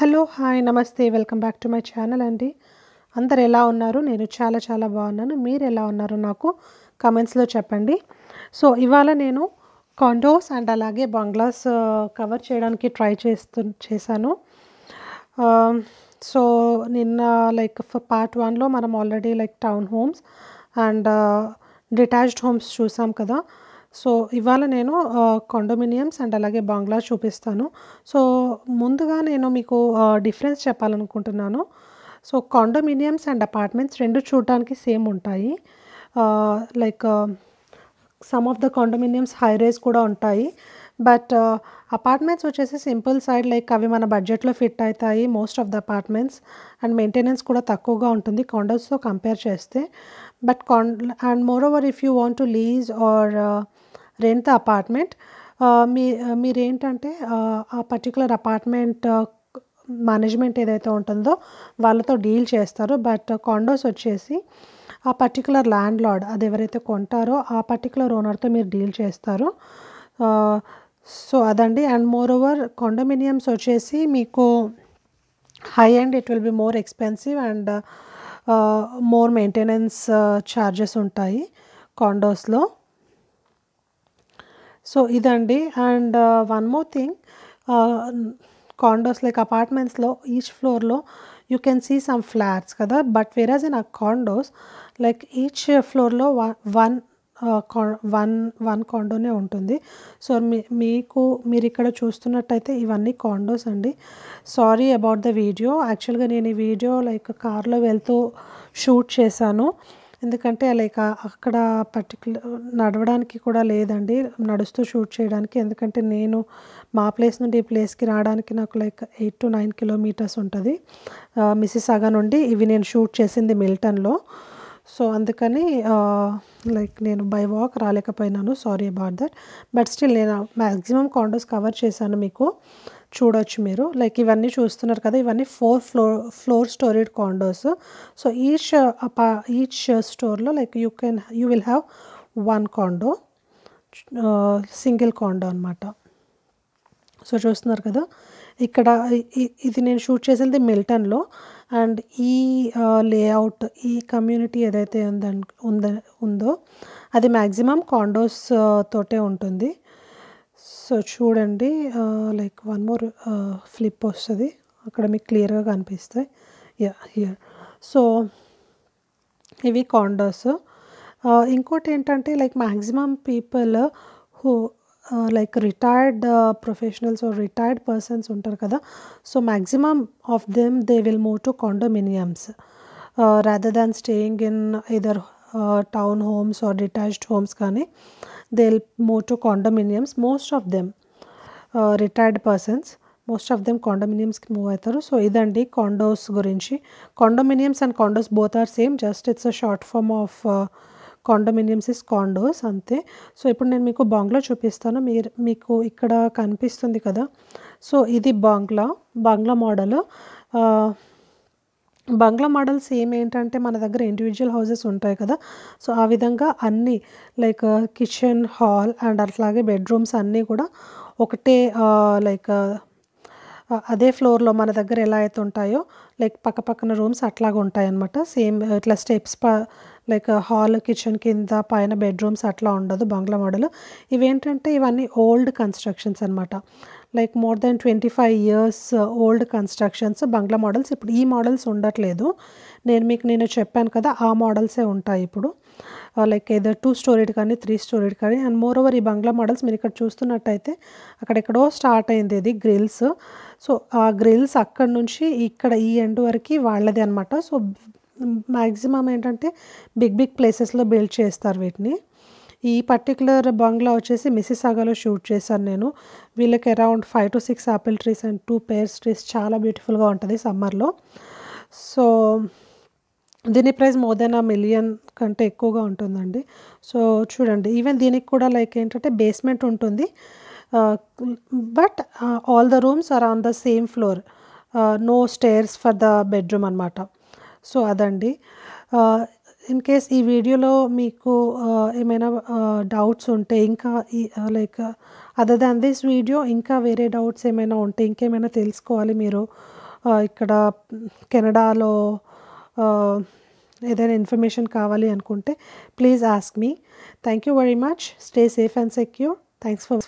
hello hi నమస్తే welcome back to my channel అండి అందరు ఎలా ఉన్నారు నేను చాలా చాలా బాగున్నాను మీరు ఎలా ఉన్నారు నాకు కమెంట్స్లో చెప్పండి సో ఇవాళ నేను కాండోస్ అండ్ అలాగే బంగ్లాస్ కవర్ చేయడానికి ట్రై చేస్తు చేశాను సో నిన్న లైక్ పార్ట్ వన్లో మనం already like town homes and detached homes చూసాం కదా సో ఇవాళ నేను కాండోమినియమ్స్ అండ్ అలాగే బంగ్లా చూపిస్తాను సో ముందుగా నేను మీకు డిఫరెన్స్ చెప్పాలనుకుంటున్నాను సో కాండోమినియమ్స్ అండ్ అపార్ట్మెంట్స్ రెండు చూడటానికి సేమ్ ఉంటాయి like some of the condominiums high rise కూడా ఉంటాయి బట్ అపార్ట్మెంట్స్ వచ్చేసి సింపుల్ సైడ్ లైక్ అవి మన బడ్జెట్లో ఫిట్ అవుతాయి most of the apartments and maintenance కూడా తక్కువగా ఉంటుంది కాండోస్తో కంపేర్ చేస్తే but condo and moreover if you want to lease or rent apartment మీ మీరేంటంటే ఆ పర్టికులర్ అపార్ట్మెంట్ మేనేజ్మెంట్ ఏదైతే ఉంటుందో వాళ్ళతో డీల్ చేస్తారు బట్ కాండోస్ వచ్చేసి ఆ పర్టికులర్ ల్యాండ్ లార్డ్ అది ఎవరైతే కొంటారో ఆ పర్టికులర్ ఓనర్తో మీరు డీల్ చేస్తారు సో అదండి అండ్ మోర్ ఓవర్ కాండోమినియమ్స్ వచ్చేసి మీకు high and it will be more expensive and more maintenance charges ఉంటాయి కాండోస్లో సో ఇదండి and one more thing condos like అపార్ట్మెంట్స్లో ఈచ్ ఫ్లోర్లో you can see some flats కదా బట్ వేరాజ్ ఇన్ ఆ condos like each ఫ్లోర్లో వన్ వన్ వన్ కాండోనే ఉంటుంది సో మీ మీకు మీరు ఇక్కడ చూస్తున్నట్టయితే ఇవన్నీ కాండోస్ అండి సారీ అబౌట్ ద వీడియో యాక్చువల్గా నేను ఈ వీడియో లైక్ కార్లో వెళ్తూ షూట్ చేశాను ఎందుకంటే లైక్ అక్కడ పర్టికులర్ నడవడానికి కూడా లేదండి నడుస్తూ షూట్ చేయడానికి ఎందుకంటే నేను మా ప్లేస్ నుండి ఈ ప్లేస్కి రావడానికి నాకు like eight to nine kilometres ఉంటుంది మిసిసాగా నుండి ఇవి నేను షూట్ చేసింది మిల్టన్లో సో అందుకని లైక్ నేను బై వాక్ రాలేకపోయినాను sorry about that but still నేను మ్యాక్సిమం కాండోస్ కవర్ చేశాను మీకు చూడొచ్చు మీరు లైక్ ఇవన్నీ చూస్తున్నారు కదా ఇవన్నీ four floor floor storied condos so each each స్టోర్లో like you can you will have one condo single condo అనమాట సో చూస్తున్నారు కదా ఇక్కడ ఇది నేను షూట్ చేసింది మిల్టన్లో అండ్ ఈ లేఅవుట్ uh, ఈ కమ్యూనిటీ ఏదైతే ఉందో ఉందో అది మ్యాక్సిమం కాండోస్ uh, తోటే ఉంటుంది సో చూడండి లైక్ వన్ మోర్ ఫ్లిప్ వస్తుంది అక్కడ మీకు క్లియర్గా కనిపిస్తాయి యా హియర్ సో ఇవి కాండర్స్ ఇంకోటి ఏంటంటే like maximum people who like retired professionals or retired persons ఉంటారు కదా so maximum of them they will move to condominiums rather than staying in either town homes or detached homes కానీ they'll move to condominiums most of them uh, retired persons most of them కాండోమినియమ్స్కి move అవుతారు so ఇదండి condos గురించి condominiums and condos both are same just it's a short form of condominiums is condos అంతే so ఇప్పుడు నేను మీకు బాంగ్లా చూపిస్తాను మీరు మీకు ఇక్కడ కనిపిస్తుంది కదా సో ఇది bungalow bungalow model bungalow models ఏమేంటంటే మన దగ్గర ఇండివిజువల్ హౌసెస్ ఉంటాయి కదా సో ఆ విధంగా అన్నీ లైక్ కిచెన్ హాల్ అండ్ అట్లాగే బెడ్రూమ్స్ అన్నీ కూడా ఒకటే లైక్ uh, uh, అదే ఫ్లోర్లో మన దగ్గర ఎలా అయితే ఉంటాయో లైక్ పక్క పక్కన రూమ్స్ అట్లాగా ఉంటాయన్నమాట సేమ్ uh, ఇట్లా స్టెప్స్ ప లైక్ హాల్ కిచెన్ కింద పైన బెడ్రూమ్స్ అట్లా ఉండదు బంగ్లా మోడల్ ఇవేంటంటే ఇవన్నీ ఓల్డ్ కన్స్ట్రక్షన్స్ అనమాట like more than twenty five years old uh, constructions bungalow models ఇప్పుడు ఈ మోడల్స్ ఉండట్లేదు నేను మీకు నేను చెప్పాను కదా ఆ మోడల్సే ఉంటాయి ఇప్పుడు uh, లైక్ ఏదో టూ స్టోరీడ్ కానీ త్రీ స్టోరీడ్ కానీ అండ్ మోర్ ఓవర్ ఈ బంగ్లా మోడల్స్ మీరు ఇక్కడ చూస్తున్నట్టయితే అక్కడెక్కడో స్టార్ట్ అయింది ఇది గ్రిల్స్ సో ఆ గ్రిల్స్ అక్కడ నుంచి ఇక్కడ ఈ ఎండ్ వరకు వాళ్ళది అనమాట సో మ్యాక్సిమం ఏంటంటే బిగ్ బిగ్ ప్లేసెస్లో బిల్డ్ చేస్తారు వీటిని ఈ పర్టికులర్ బంగ్లా వచ్చేసి సాగాలో షూట్ చేశాను నేను వీళ్ళకి around five to six apple trees and two pears trees చాలా బ్యూటిఫుల్గా ఉంటుంది సమ్మర్లో సో దీని ప్రైస్ మోర్ దెన్ ఆ మిలియన్ కంటే ఎక్కువగా ఉంటుందండి సో చూడండి ఈవెన్ దీనికి కూడా లైక్ ఏంటంటే బేస్మెంట్ ఉంటుంది but all the rooms are on the same floor no stairs for the bedroom అనమాట సో అదండి uh, ఇన్ కేస్ ఈ వీడియోలో మీకు ఏమైనా డౌట్స్ ఉంటే ఇంకా like other than this video ఇంకా వేరే డౌట్స్ ఏమైనా ఉంటే ఇంకేమైనా తెలుసుకోవాలి మీరు ఇక్కడ కెనడాలో ఏదైనా ఇన్ఫర్మేషన్ కావాలి అనుకుంటే please ask me thank you very much stay safe and secure thanks for